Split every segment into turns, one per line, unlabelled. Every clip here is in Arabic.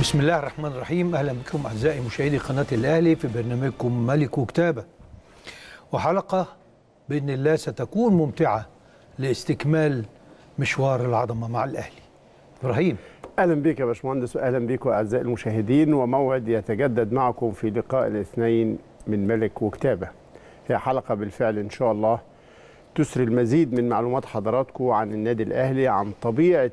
بسم الله الرحمن الرحيم اهلا بكم اعزائي مشاهدي قناه الاهلي في برنامجكم ملك وكتابه وحلقه باذن الله ستكون ممتعه لاستكمال مشوار العظمه مع الاهلي
ابراهيم اهلا بك يا باشمهندس واهلا بكم اعزائي المشاهدين وموعد يتجدد معكم في لقاء الاثنين من ملك وكتابه هي حلقه بالفعل ان شاء الله تسري المزيد من معلومات حضراتكم عن النادي الاهلي عن طبيعه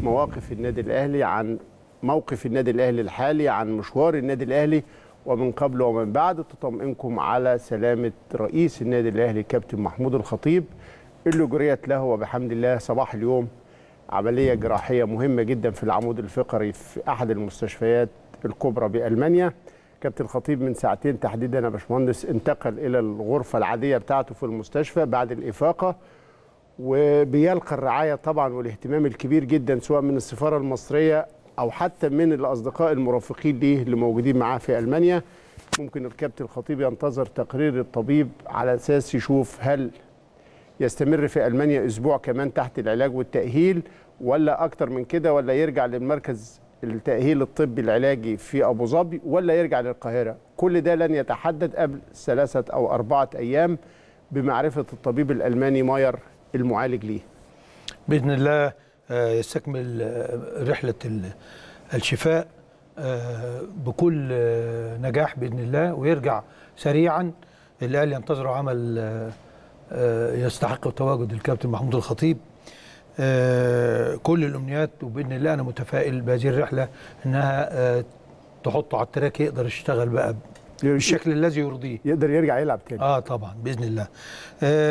مواقف النادي الاهلي عن موقف النادي الاهلي الحالي عن مشوار النادي الاهلي ومن قبل ومن بعد تطمئنكم على سلامه رئيس النادي الاهلي كابتن محمود الخطيب اللي جريت له وبحمد الله صباح اليوم عمليه جراحيه مهمه جدا في العمود الفقري في احد المستشفيات الكبرى بالمانيا كابتن خطيب من ساعتين تحديدا يا باشمهندس انتقل الى الغرفه العاديه بتاعته في المستشفى بعد الافاقه وبيلقى الرعايه طبعا والاهتمام الكبير جدا سواء من السفاره المصريه او حتى من الاصدقاء المرافقين ليه اللي موجودين معاه في المانيا ممكن الكابتن الخطيب ينتظر تقرير الطبيب على اساس يشوف هل يستمر في المانيا اسبوع كمان تحت العلاج والتاهيل ولا اكتر من كده ولا يرجع للمركز التاهيل الطبي العلاجي في ابو ظبي ولا يرجع للقاهره كل ده لن يتحدد قبل ثلاثه او اربعه ايام بمعرفه الطبيب الالماني ماير المعالج ليه
باذن الله آه، يستكمل آه، رحلة الشفاء آه، بكل نجاح بإذن الله ويرجع سريعا الأهلي ينتظر عمل يستحق التواجد الكابتن محمود الخطيب كل الأمنيات وبإذن الله أنا متفائل بهذه الرحلة أنها تحطه على التراك يقدر يشتغل بقى بالشكل الذي يرضيه يقدر يرجع يلعب تاني اه طبعا باذن الله آه